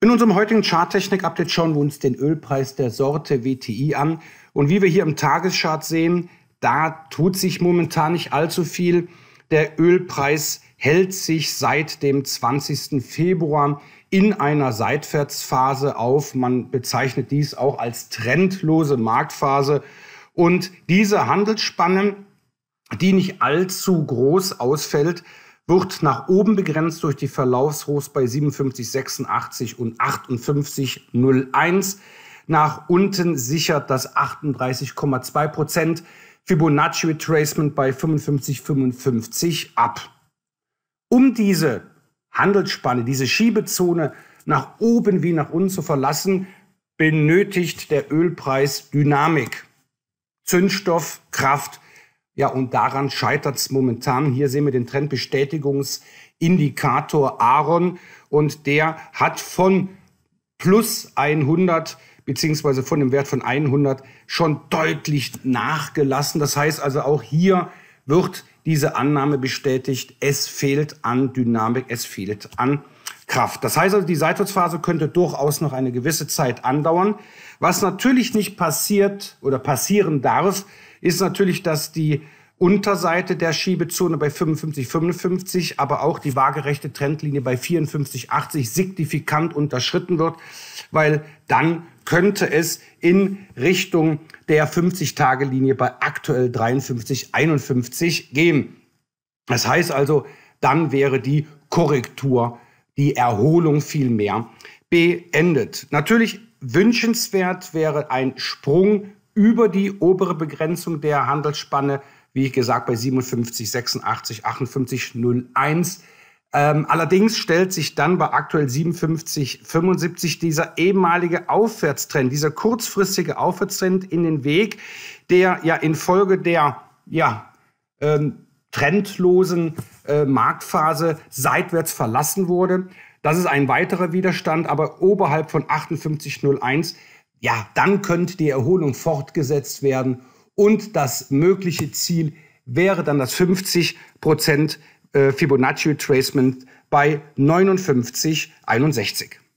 In unserem heutigen Charttechnik-Update schauen wir uns den Ölpreis der Sorte WTI an. Und wie wir hier im Tageschart sehen, da tut sich momentan nicht allzu viel. Der Ölpreis hält sich seit dem 20. Februar in einer Seitwärtsphase auf. Man bezeichnet dies auch als trendlose Marktphase. Und diese Handelsspanne, die nicht allzu groß ausfällt, wird nach oben begrenzt durch die Verlaufshochs bei 57,86 und 58,01. Nach unten sichert das 38,2 Fibonacci Retracement bei 55,55 ab. Um diese Handelsspanne, diese Schiebezone nach oben wie nach unten zu verlassen, benötigt der Ölpreis Dynamik. Zündstoff, Kraft, ja, und daran scheitert es momentan. Hier sehen wir den Trendbestätigungsindikator Aaron und der hat von plus 100 beziehungsweise von dem Wert von 100 schon deutlich nachgelassen. Das heißt also auch hier wird diese Annahme bestätigt. Es fehlt an Dynamik, es fehlt an Kraft. Das heißt also, die Seitwärtsphase könnte durchaus noch eine gewisse Zeit andauern. Was natürlich nicht passiert oder passieren darf, ist natürlich, dass die Unterseite der Schiebezone bei 55, 55, aber auch die waagerechte Trendlinie bei 54, 80 signifikant unterschritten wird, weil dann könnte es in Richtung der 50-Tage-Linie bei aktuell 53, 51 gehen. Das heißt also, dann wäre die Korrektur die Erholung vielmehr beendet. Natürlich wünschenswert wäre ein Sprung über die obere Begrenzung der Handelsspanne, wie ich gesagt, bei 57, 86, 58, 01. Ähm, allerdings stellt sich dann bei aktuell 57, 75 dieser ehemalige Aufwärtstrend, dieser kurzfristige Aufwärtstrend in den Weg, der ja infolge der ja, ähm, trendlosen äh, Marktphase seitwärts verlassen wurde. Das ist ein weiterer Widerstand, aber oberhalb von 58,01, ja, dann könnte die Erholung fortgesetzt werden und das mögliche Ziel wäre dann das 50% äh, Fibonacci Retracement bei 59,61.